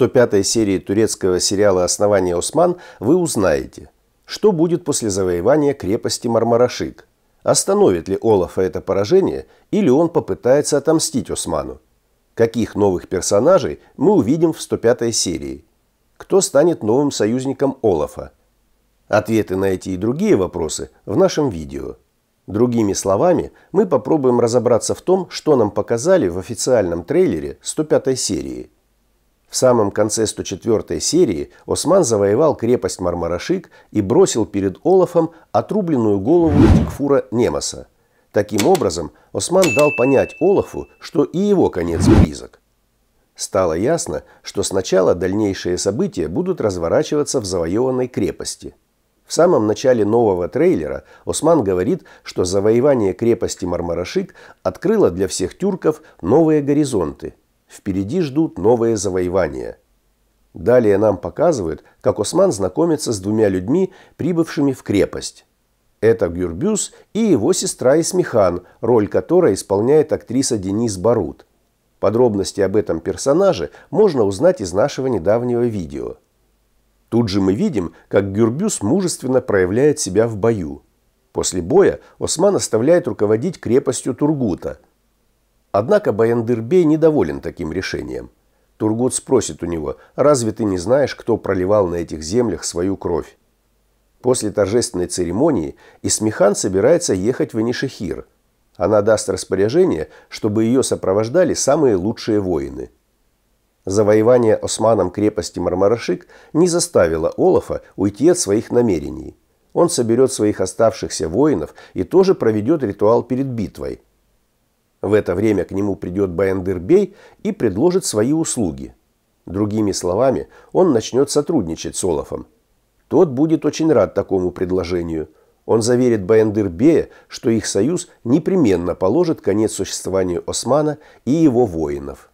105 серии турецкого сериала «Основание Осман» вы узнаете, что будет после завоевания крепости Мармарашик, остановит ли Олафа это поражение или он попытается отомстить Осману, каких новых персонажей мы увидим в 105 серии, кто станет новым союзником Олафа. Ответы на эти и другие вопросы в нашем видео. Другими словами, мы попробуем разобраться в том, что нам показали в официальном трейлере 105 серии – в самом конце 104 серии Осман завоевал крепость Мармарашик и бросил перед Олафом отрубленную голову Дикфура Немаса. Таким образом, Осман дал понять Олафу, что и его конец близок. Стало ясно, что сначала дальнейшие события будут разворачиваться в завоеванной крепости. В самом начале нового трейлера Осман говорит, что завоевание крепости Мармарашик открыло для всех тюрков новые горизонты – Впереди ждут новые завоевания. Далее нам показывают, как Осман знакомится с двумя людьми, прибывшими в крепость. Это Гюрбюс и его сестра Исмихан, роль которой исполняет актриса Денис Барут. Подробности об этом персонаже можно узнать из нашего недавнего видео. Тут же мы видим, как Гюрбюс мужественно проявляет себя в бою. После боя Осман оставляет руководить крепостью Тургута – Однако Баяндырбей недоволен таким решением. Тургут спросит у него, разве ты не знаешь, кто проливал на этих землях свою кровь? После торжественной церемонии Исмехан собирается ехать в Инишехир. Она даст распоряжение, чтобы ее сопровождали самые лучшие воины. Завоевание османом крепости Мармарашик не заставило Олафа уйти от своих намерений. Он соберет своих оставшихся воинов и тоже проведет ритуал перед битвой – в это время к нему придет баяндыр и предложит свои услуги. Другими словами, он начнет сотрудничать с Олафом. Тот будет очень рад такому предложению. Он заверит баяндыр что их союз непременно положит конец существованию Османа и его воинов.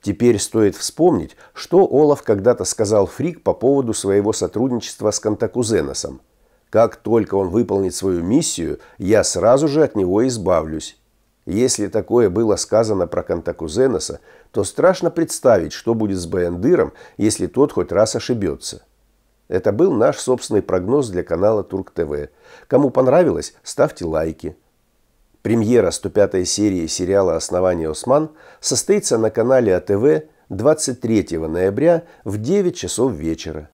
Теперь стоит вспомнить, что Олаф когда-то сказал Фрик по поводу своего сотрудничества с Кантакузеносом. Как только он выполнит свою миссию, я сразу же от него избавлюсь. Если такое было сказано про Кантакузеноса, то страшно представить, что будет с Баяндыром, если тот хоть раз ошибется. Это был наш собственный прогноз для канала Турк ТВ. Кому понравилось, ставьте лайки. Премьера 105 серии сериала «Основание Осман» состоится на канале а АТВ 23 ноября в 9 часов вечера.